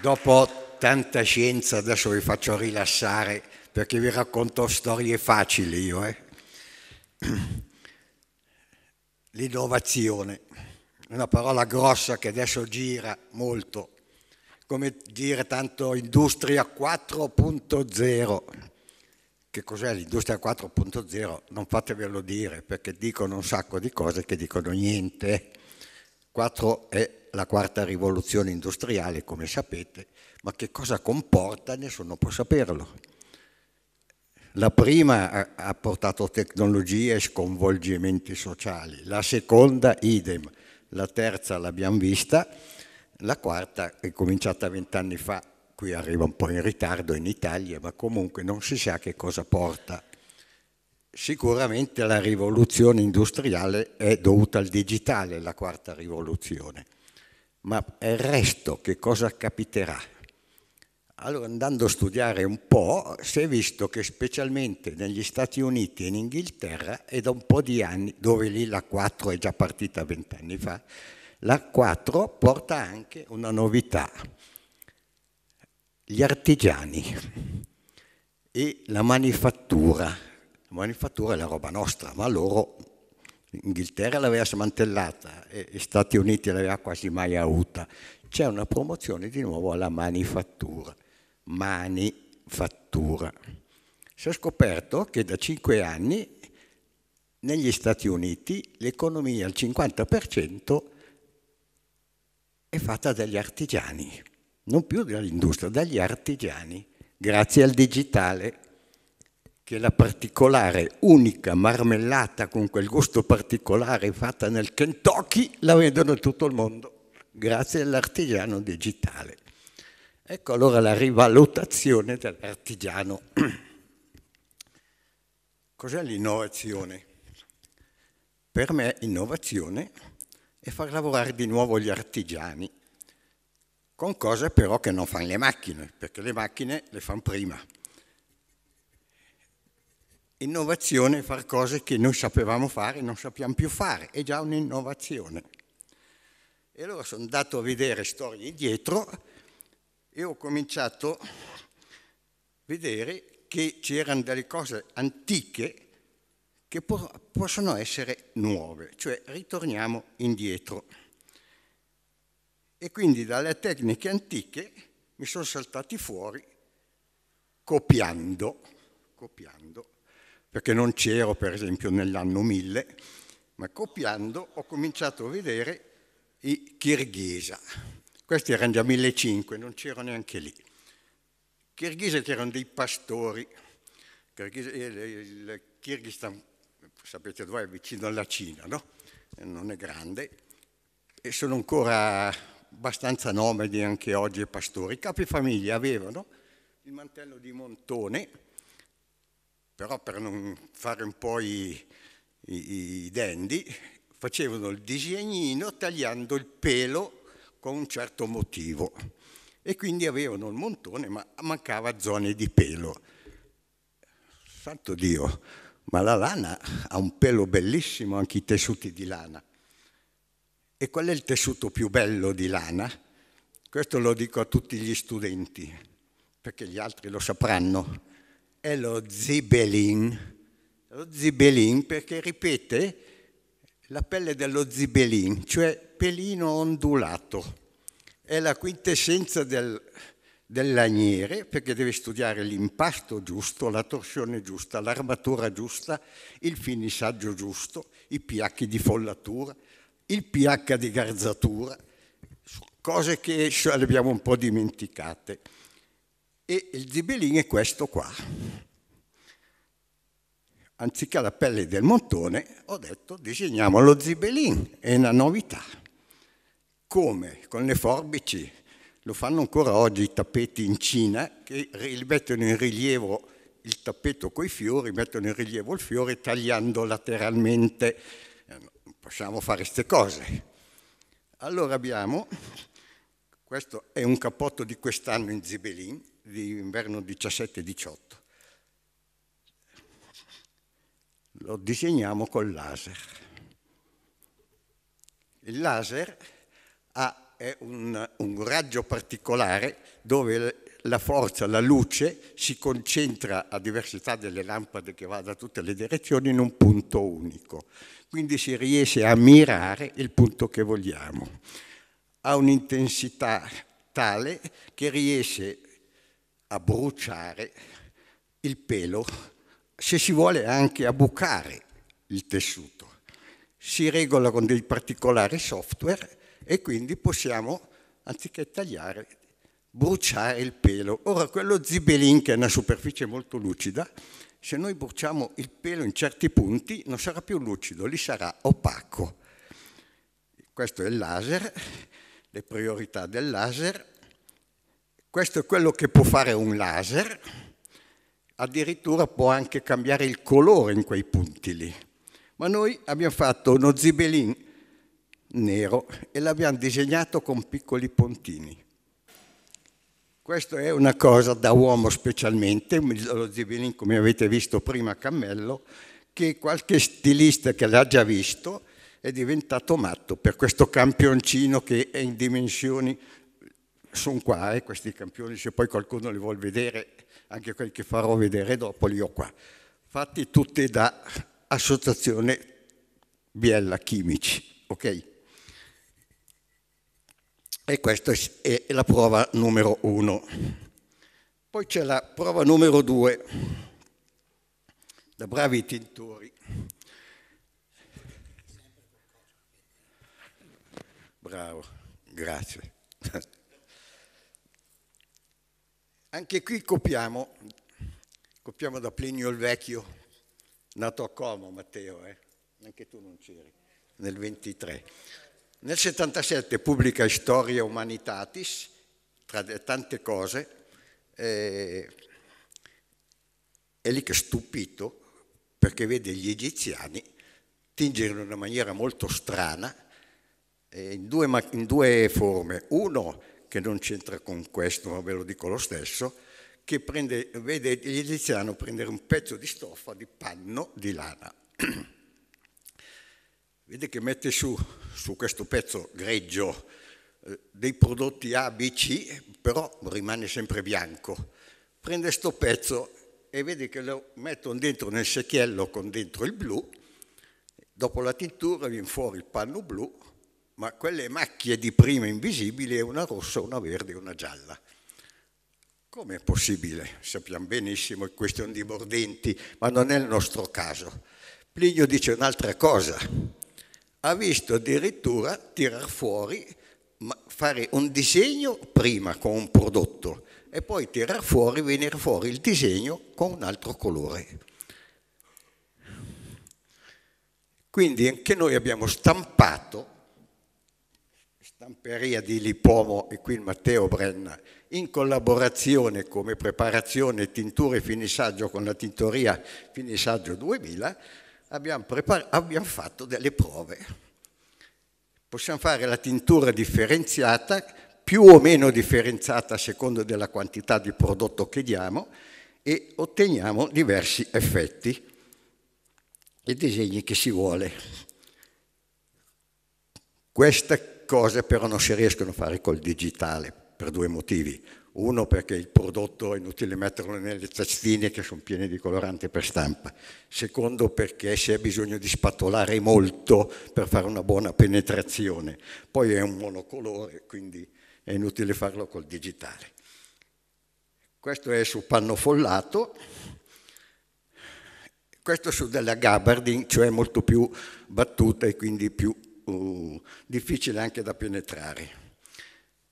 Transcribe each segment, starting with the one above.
Dopo tanta scienza adesso vi faccio rilassare perché vi racconto storie facili io. Eh? L'innovazione, una parola grossa che adesso gira molto, come dire tanto industria 4.0. Che cos'è l'industria 4.0? Non fatevelo dire perché dicono un sacco di cose che dicono niente. Eh. 4 è la quarta rivoluzione industriale, come sapete, ma che cosa comporta nessuno può saperlo. La prima ha portato tecnologie e sconvolgimenti sociali, la seconda idem, la terza l'abbiamo vista, la quarta è cominciata vent'anni fa, qui arriva un po' in ritardo in Italia, ma comunque non si sa che cosa porta. Sicuramente la rivoluzione industriale è dovuta al digitale, la quarta rivoluzione, ma il resto che cosa capiterà? Allora andando a studiare un po' si è visto che specialmente negli Stati Uniti e in Inghilterra è da un po' di anni, dove lì la 4 è già partita vent'anni fa, la 4 porta anche una novità, gli artigiani e la manifattura manifattura è la roba nostra, ma loro l'Inghilterra l'aveva smantellata e gli Stati Uniti l'aveva quasi mai avuta. C'è una promozione di nuovo alla manifattura. Manifattura. Si è scoperto che da cinque anni negli Stati Uniti l'economia al 50% è fatta dagli artigiani, non più dall'industria, dagli artigiani, grazie al digitale che la particolare, unica marmellata con quel gusto particolare fatta nel Kentucky la vendono in tutto il mondo, grazie all'artigiano digitale. Ecco allora la rivalutazione dell'artigiano. Cos'è l'innovazione? Per me innovazione è far lavorare di nuovo gli artigiani, con cose però che non fanno le macchine, perché le macchine le fanno prima. Innovazione è fare cose che noi sapevamo fare e non sappiamo più fare, è già un'innovazione. E allora sono andato a vedere storie indietro e ho cominciato a vedere che c'erano delle cose antiche che po- possono essere nuove, cioè ritorniamo indietro. E quindi dalle tecniche antiche mi sono saltati fuori copiando, copiando perché non c'ero per esempio nell'anno 1000, ma copiando ho cominciato a vedere i Kirghisa. Questi erano già 1500, non c'ero neanche lì. Kirghisa che erano dei pastori, eh, il Kirghizistan, sapete dove è vicino alla Cina, no? Eh, non è grande, e sono ancora abbastanza nomadi anche oggi pastori. I capi famiglia avevano il mantello di montone, però per non fare un po' i, i, i dendi, facevano il disegnino tagliando il pelo con un certo motivo e quindi avevano il montone ma mancava zone di pelo. Santo Dio, ma la lana ha un pelo bellissimo anche i tessuti di lana. E qual è il tessuto più bello di lana? Questo lo dico a tutti gli studenti, perché gli altri lo sapranno è lo zibelin. Lo zibelin perché ripete la pelle dello zibelin, cioè pelino ondulato. È la quintessenza del, del laniere perché deve studiare l'impasto giusto, la torsione giusta, l'armatura giusta, il finissaggio giusto, i pH di follatura, il pH di garzatura, cose che abbiamo un po' dimenticate. E il zibelin è questo qua. Anziché la pelle del montone, ho detto disegniamo lo zibelin, è una novità. Come? Con le forbici. Lo fanno ancora oggi i tappeti in Cina, che mettono in rilievo il tappeto coi fiori, mettono in rilievo il fiore tagliando lateralmente. Eh, possiamo fare queste cose. Allora abbiamo, questo è un capotto di quest'anno in Zibelin, di inverno 17-18. Lo disegniamo col laser. Il laser ha, è un, un raggio particolare dove la forza, la luce si concentra a diversità delle lampade che va da tutte le direzioni in un punto unico. Quindi si riesce a mirare il punto che vogliamo. Ha un'intensità tale che riesce a bruciare il pelo, se si vuole anche a bucare il tessuto. Si regola con dei particolari software e quindi possiamo, anziché tagliare, bruciare il pelo. Ora, quello zibelin, che è una superficie molto lucida, se noi bruciamo il pelo in certi punti non sarà più lucido, lì sarà opaco. Questo è il laser, le priorità del laser questo è quello che può fare un laser, addirittura può anche cambiare il colore in quei punti lì. Ma noi abbiamo fatto uno zibelin nero e l'abbiamo disegnato con piccoli puntini. Questa è una cosa da uomo specialmente, lo zibelin come avete visto prima a Cammello, che qualche stilista che l'ha già visto è diventato matto per questo campioncino che è in dimensioni sono qua, eh, questi campioni, se poi qualcuno li vuole vedere, anche quelli che farò vedere dopo, li ho qua. Fatti tutti da Associazione Biella Chimici, ok? E questa è la prova numero uno. Poi c'è la prova numero due, da bravi tintori. Bravo, grazie. Anche qui copiamo, copiamo da Plinio il Vecchio, nato a Como Matteo, eh? anche tu non c'eri, nel 23. Nel 77 pubblica Storia Humanitatis, tra tante cose, e è lì che è stupito perché vede gli egiziani tingere in una maniera molto strana eh, in, due, in due forme. Uno che non c'entra con questo, ma ve lo dico lo stesso, che prende, vede l'egiziano prendere un pezzo di stoffa, di panno, di lana. vede che mette su, su questo pezzo greggio eh, dei prodotti A, B, C, però rimane sempre bianco. Prende questo pezzo e vede che lo mettono dentro nel secchiello con dentro il blu, dopo la tintura viene fuori il panno blu, ma quelle macchie di prima invisibili è una rossa, una verde e una gialla. Com'è possibile? Sappiamo benissimo, che è questione di mordenti, ma non è il nostro caso. Plinio dice un'altra cosa. Ha visto addirittura tirar fuori, fare un disegno prima con un prodotto e poi tirar fuori, venire fuori il disegno con un altro colore. Quindi anche noi abbiamo stampato stamperia di Lipomo e qui il Matteo Brenna, in collaborazione come preparazione tintura e finissaggio con la tintoria Finissaggio 2000, abbiamo, abbiamo fatto delle prove. Possiamo fare la tintura differenziata, più o meno differenziata a seconda della quantità di prodotto che diamo e otteniamo diversi effetti e disegni che si vuole. Questa cose però non si riescono a fare col digitale per due motivi. Uno perché il prodotto è inutile metterlo nelle tazzine che sono piene di colorante per stampa. Secondo perché si ha bisogno di spatolare molto per fare una buona penetrazione. Poi è un monocolore, quindi è inutile farlo col digitale. Questo è su panno follato, questo su della gabardine, cioè molto più battuta e quindi più uh, difficile anche da penetrare.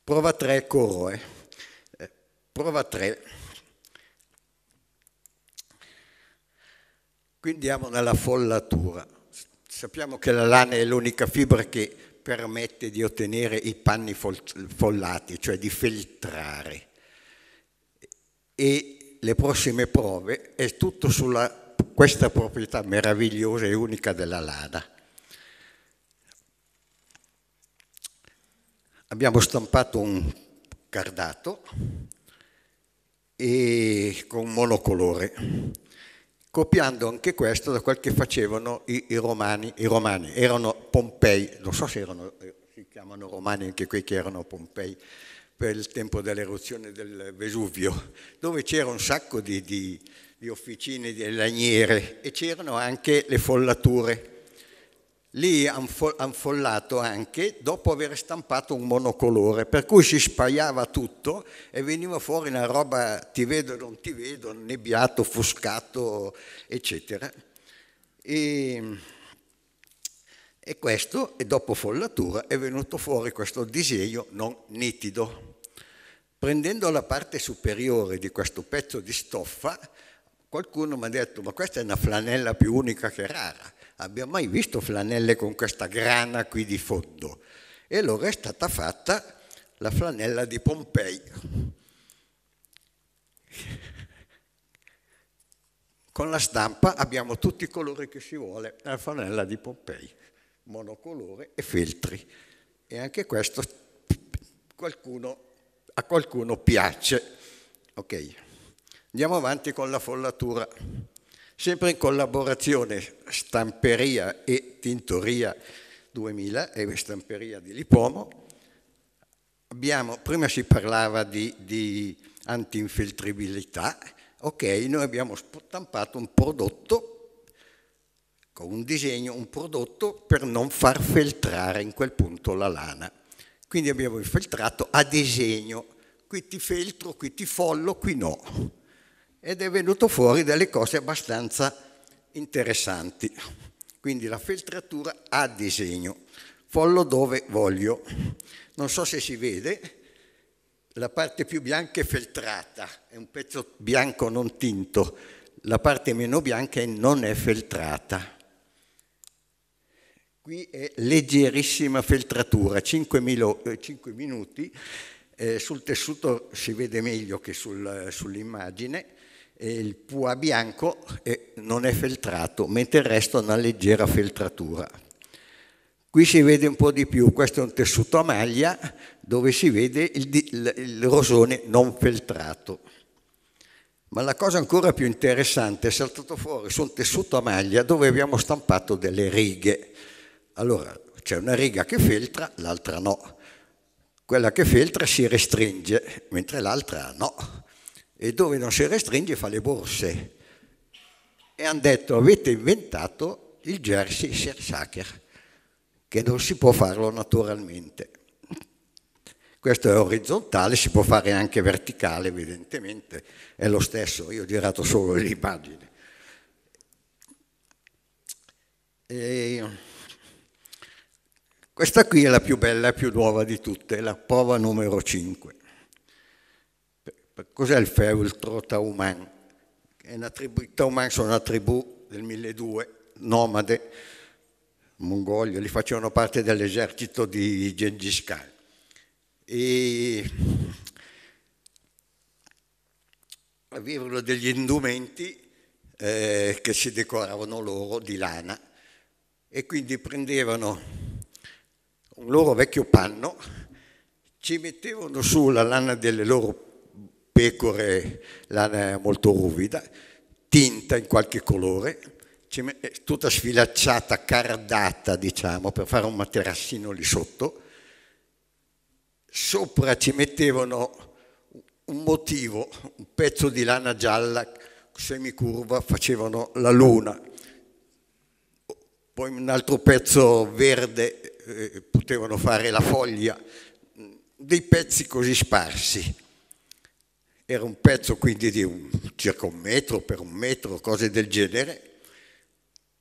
Prova 3, corro. Eh. eh prova 3. Qui andiamo nella follatura. Sappiamo che la lana è l'unica fibra che permette di ottenere i panni follati, cioè di filtrare. E le prossime prove è tutto sulla questa proprietà meravigliosa e unica della lana. abbiamo stampato un cardato e con monocolore, copiando anche questo da quel che facevano i, i, romani. I romani erano Pompei, non so se erano, eh, si chiamano romani anche quei che erano Pompei per il tempo dell'eruzione del Vesuvio, dove c'era un sacco di, di, di officine, di lagniere e c'erano anche le follature Lì hanno follato anche dopo aver stampato un monocolore, per cui si spaiava tutto e veniva fuori una roba ti vedo, non ti vedo, nebbiato, fuscato, eccetera. E, e questo, e dopo follatura, è venuto fuori questo disegno non nitido. Prendendo la parte superiore di questo pezzo di stoffa, qualcuno mi ha detto, ma questa è una flanella più unica che rara abbia mai visto flanelle con questa grana qui di fondo. E allora è stata fatta la flanella di Pompei. Con la stampa abbiamo tutti i colori che si vuole, la flanella di Pompei, monocolore e feltri. E anche questo qualcuno, a qualcuno piace. Ok, andiamo avanti con la follatura sempre in collaborazione Stamperia e Tintoria 2000 e Stamperia di Lipomo. Abbiamo, prima si parlava di, di antinfiltrabilità, ok, noi abbiamo stampato un prodotto con un disegno, un prodotto per non far filtrare in quel punto la lana. Quindi abbiamo infiltrato a disegno, qui ti filtro, qui ti follo, qui no ed è venuto fuori delle cose abbastanza interessanti. Quindi la filtratura a disegno, follo dove voglio. Non so se si vede, la parte più bianca è feltrata, è un pezzo bianco non tinto, la parte meno bianca non è feltrata. Qui è leggerissima feltratura, 5, milo, eh, 5 minuti, eh, sul tessuto si vede meglio che sul, eh, sull'immagine, il pua bianco non è feltrato, mentre il resto ha una leggera feltratura. Qui si vede un po' di più, questo è un tessuto a maglia dove si vede il, il, il rosone non feltrato. Ma la cosa ancora più interessante è saltato fuori su un tessuto a maglia dove abbiamo stampato delle righe. Allora, c'è una riga che feltra, l'altra no. Quella che feltra si restringe, mentre l'altra no e dove non si restringe fa le borse. E hanno detto avete inventato il jersey Sersacher, che non si può farlo naturalmente. Questo è orizzontale, si può fare anche verticale evidentemente, è lo stesso, io ho girato solo l'immagine. E questa qui è la più bella e più nuova di tutte, la prova numero 5. Cos'è il feltro Tauman? I Tauman sono una tribù del 1200, nomade, mongolia, li facevano parte dell'esercito di Gengis Khan. E avevano degli indumenti eh, che si decoravano loro di lana e quindi prendevano un loro vecchio panno, ci mettevano su la lana delle loro pecore, lana eh, molto ruvida, tinta in qualche colore, eh, tutta sfilacciata, cardata diciamo, per fare un materassino lì sotto. Sopra ci mettevano un motivo, un pezzo di lana gialla semicurva, facevano la luna. Poi un altro pezzo verde eh, potevano fare la foglia, dei pezzi così sparsi. Era un pezzo quindi di un, circa un metro per un metro, cose del genere.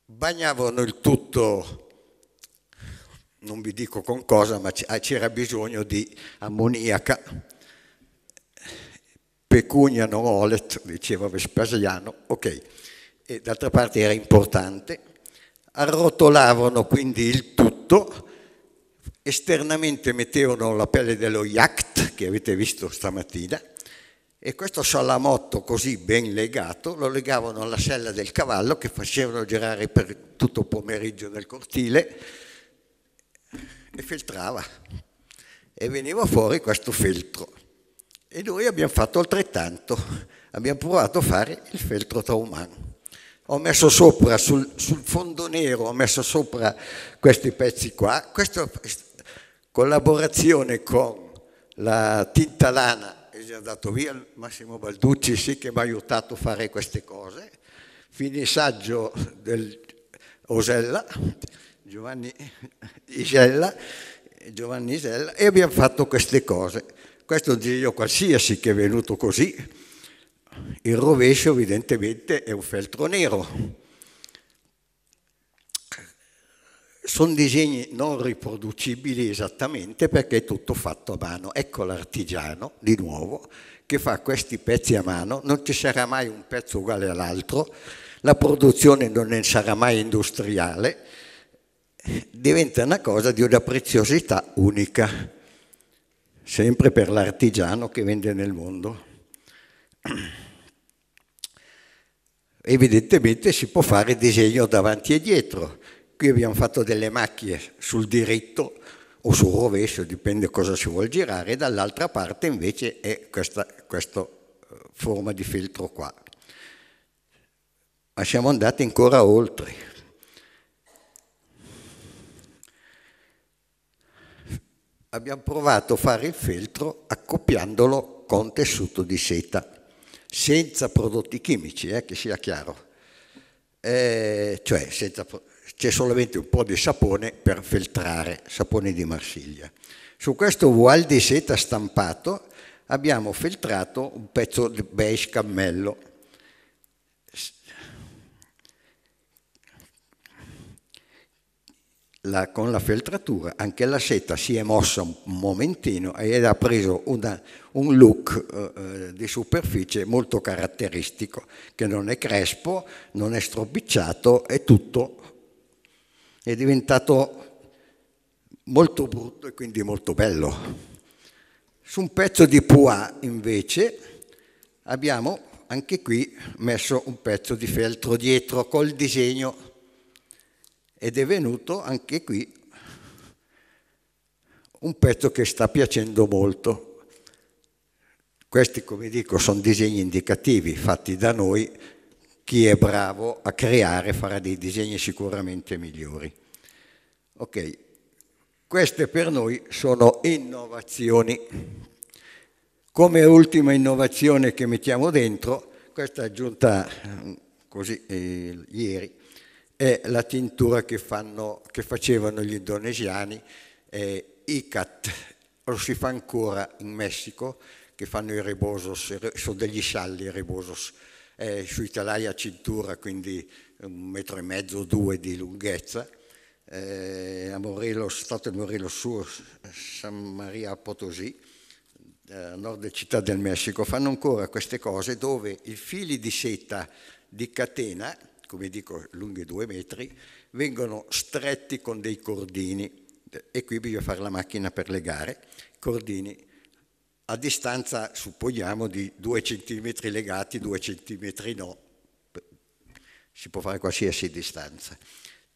Bagnavano il tutto, non vi dico con cosa, ma ah, c'era bisogno di ammoniaca. Pecunia non olet, diceva Vespasiano, ok. E d'altra parte era importante. Arrotolavano quindi il tutto esternamente mettevano la pelle dello yacht che avete visto stamattina e questo salamotto così ben legato lo legavano alla sella del cavallo che facevano girare per tutto il pomeriggio nel cortile e filtrava e veniva fuori questo feltro e noi abbiamo fatto altrettanto abbiamo provato a fare il feltro Tauman ho messo sopra sul, sul fondo nero ho messo sopra questi pezzi qua questa collaborazione con la tinta lana ha dato via Massimo Balducci, sì che mi ha aiutato a fare queste cose, finissaggio del Osella, Giovanni Isella, Giovanni Isella e abbiamo fatto queste cose. Questo è un disegno qualsiasi che è venuto così. Il rovescio evidentemente è un feltro nero Sono disegni non riproducibili esattamente perché è tutto fatto a mano. Ecco l'artigiano, di nuovo, che fa questi pezzi a mano, non ci sarà mai un pezzo uguale all'altro, la produzione non ne sarà mai industriale, diventa una cosa di una preziosità unica, sempre per l'artigiano che vende nel mondo. Evidentemente si può fare disegno davanti e dietro, Qui abbiamo fatto delle macchie sul diritto o sul rovescio, dipende cosa si vuol girare, e dall'altra parte invece è questa, questa eh, forma di filtro qua. Ma siamo andati ancora oltre. Abbiamo provato a fare il filtro accoppiandolo con tessuto di seta, senza prodotti chimici, eh, che sia chiaro. Eh, cioè senza prodotti c'è solamente un po' di sapone per filtrare, sapone di Marsiglia. Su questo voal di seta stampato abbiamo filtrato un pezzo di beige cammello. La, con la filtratura anche la seta si è mossa un momentino ed ha preso una, un look eh, eh, di superficie molto caratteristico che non è crespo, non è stropicciato, è tutto è diventato molto brutto e quindi molto bello. Su un pezzo di Pois invece abbiamo anche qui messo un pezzo di feltro dietro col disegno ed è venuto anche qui un pezzo che sta piacendo molto. Questi, come dico, sono disegni indicativi fatti da noi chi è bravo a creare farà dei disegni sicuramente migliori. Ok, queste per noi sono innovazioni. Come ultima innovazione che mettiamo dentro, questa aggiunta eh, così eh, ieri, è la tintura che, fanno, che facevano gli indonesiani, eh, ICAT, lo si fa ancora in Messico, che fanno i rebosos, sono degli scialli i rebosos, eh, sui telai a cintura, quindi un metro e mezzo o due di lunghezza. Eh, a Morello, stato di Morello suo, San Maria Potosí, eh, a nord della città del Messico, fanno ancora queste cose dove i fili di seta di catena, come dico lunghi due metri, vengono stretti con dei cordini e qui bisogna fare la macchina per legare, cordini a distanza, supponiamo, di 2 cm legati, 2 cm no, si può fare qualsiasi distanza.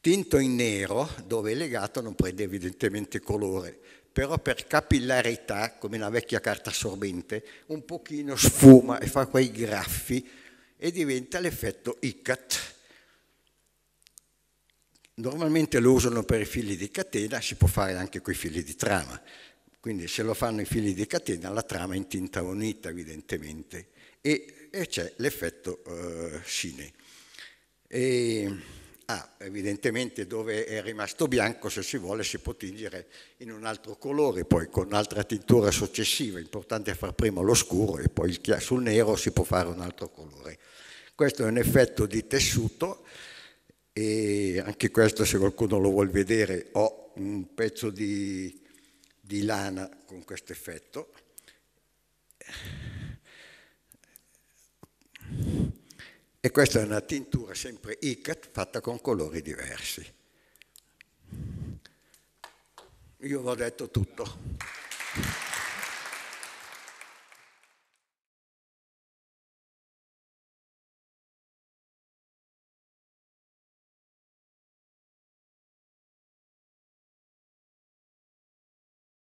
Tinto in nero, dove è legato non prende evidentemente colore, però per capillarità, come una vecchia carta assorbente, un pochino sfuma e fa quei graffi e diventa l'effetto ICAT. Normalmente lo usano per i fili di catena, si può fare anche con i fili di trama. Quindi se lo fanno i fili di catena la trama è in tinta unita evidentemente e, e c'è l'effetto eh, cine. E, ah, evidentemente dove è rimasto bianco se si vuole si può tingere in un altro colore, poi con un'altra tintura successiva, importante è far prima lo scuro e poi sul nero si può fare un altro colore. Questo è un effetto di tessuto e anche questo se qualcuno lo vuol vedere ho un pezzo di di lana con questo effetto. E questa è una tintura sempre ICAT fatta con colori diversi. Io vi ho detto tutto.